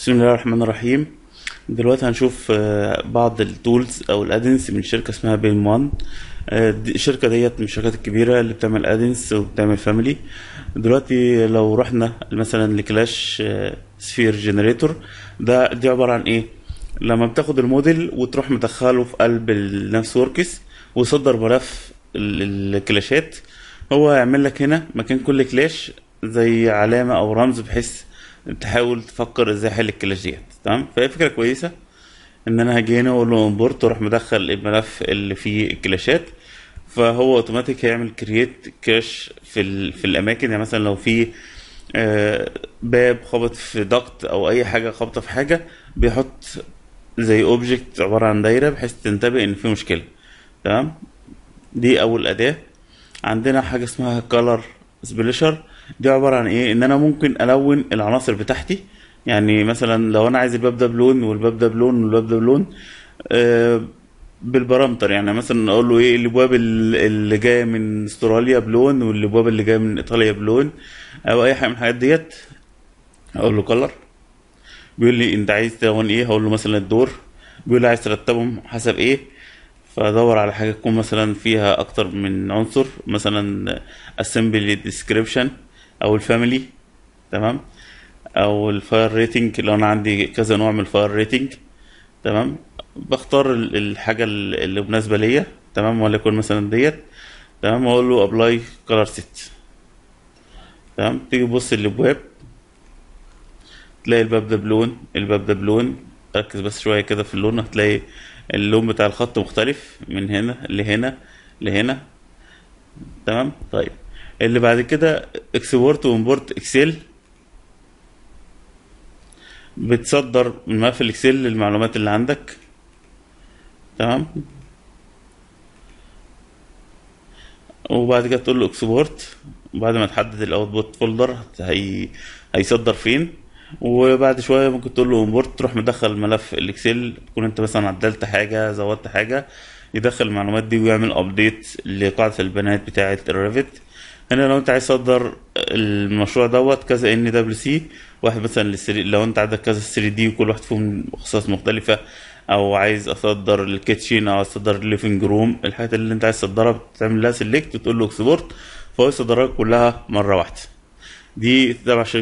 بسم الله الرحمن الرحيم دلوقتي هنشوف آه، بعض التولز او الادنس من شركه اسمها بين آه، وان الشركه ديت من الشركات الكبيره اللي بتعمل ادنس وبتعمل فاميلي دلوقتي لو رحنا مثلا لكلاش سفير آه، جنريتور ده دي عباره عن ايه لما بتاخد الموديل وتروح مدخله في قلب النفس وركس ويصدر ملف الكلاشات هو هيعمل لك هنا مكان كل كلاش زي علامه او رمز بحيث تحاول تفكر ازاي احل الكلاش ديت تمام فهي فكره كويسه ان انا هاجي هنا اقول له امبورت واروح مدخل الملف اللي فيه الكلاشات فهو اوتوماتيك هيعمل كرييت كاش في ال... في الاماكن يعني مثلا لو آه، في باب خبط في ضغط او اي حاجه خبطه في حاجه بيحط زي اوبجكت عباره عن دايره بحيث تنتبه ان في مشكله تمام دي اول اداه عندنا حاجه اسمها كلر سبليشر دي عباره عن ايه ان انا ممكن الون العناصر بتاعتي يعني مثلا لو انا عايز الباب ده بلون والباب ده بلون والباب ده بلون آه بالبرامتر يعني مثلا اقول له ايه الابواب اللي جايه من استراليا بلون والابواب اللي جايه من ايطاليا بلون او اي حاجه من الحاجات ديت اقول له كلر بيقول لي انت عايز تلون ايه هقول له مثلا الدور بيقول لي عايز ترتبهم حسب ايه فادور على حاجه تكون مثلا فيها اكتر من عنصر مثلا اسمبلي ديسكريبشن او الفاميلي تمام او الفاير ريتنج لو انا عندي كذا نوع من الفاير ريتنج تمام بختار الحاجه اللي مناسبه ليا تمام وليكن مثلا ديت تمام واقول له ابلاي كلر سيت تمام تيجي تبص الابواب تلاقي الباب ده بلون الباب ده بلون ركز بس شويه كده في اللون هتلاقي اللون بتاع الخط مختلف من هنا لهنا لهنا تمام طيب اللي بعد كده اكسبورت وامبورت اكسل بتصدر من ملف الاكسل المعلومات اللي عندك تمام وبعد كده تقول له اكسبورت بعد ما تحدد الاوتبوت فولدر هي هيصدر فين وبعد شويه ممكن تقول له امبورت تروح مدخل ملف الاكسل تكون انت مثلا عدلت حاجه زودت حاجه يدخل المعلومات دي ويعمل ابديت لقاعده البيانات بتاعه الريفت انا لو انت عايز تصدر المشروع دوت كذا ان دبليو سي واحد مثلا للسري لو انت عندك كذا 3 دي وكل واحد فيهم اخصائص مختلفه او عايز اصدر الكيتشين او اصدر الليفنج روم الحاجات اللي انت عايز تصدرها بتعمل لها سيلكت وتقول له اكسبورت فهو يصدرها كلها مره واحده دي تبع شركه